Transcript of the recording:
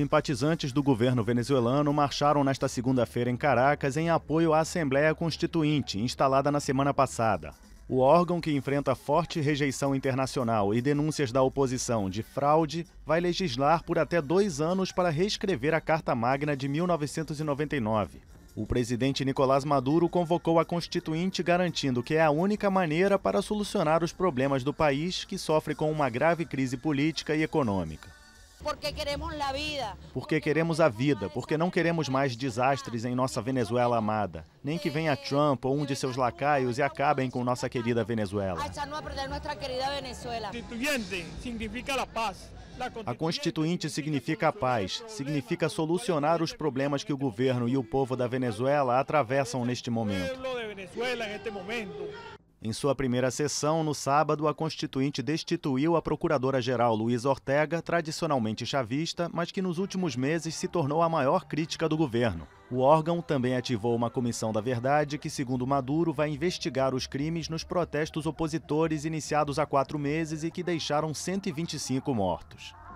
Simpatizantes do governo venezuelano marcharam nesta segunda-feira em Caracas em apoio à Assembleia Constituinte, instalada na semana passada. O órgão que enfrenta forte rejeição internacional e denúncias da oposição de fraude vai legislar por até dois anos para reescrever a Carta Magna de 1999. O presidente Nicolás Maduro convocou a Constituinte garantindo que é a única maneira para solucionar os problemas do país que sofre com uma grave crise política e econômica. Porque queremos a vida, porque não queremos mais desastres em nossa Venezuela amada. Nem que venha Trump ou um de seus lacaios e acabem com nossa querida Venezuela. Constituinte significa a paz. A Constituinte significa a paz, significa solucionar os problemas que o governo e o povo da Venezuela atravessam neste momento. Em sua primeira sessão, no sábado, a Constituinte destituiu a Procuradora-Geral Luiz Ortega, tradicionalmente chavista, mas que nos últimos meses se tornou a maior crítica do governo. O órgão também ativou uma comissão da verdade que, segundo Maduro, vai investigar os crimes nos protestos opositores iniciados há quatro meses e que deixaram 125 mortos.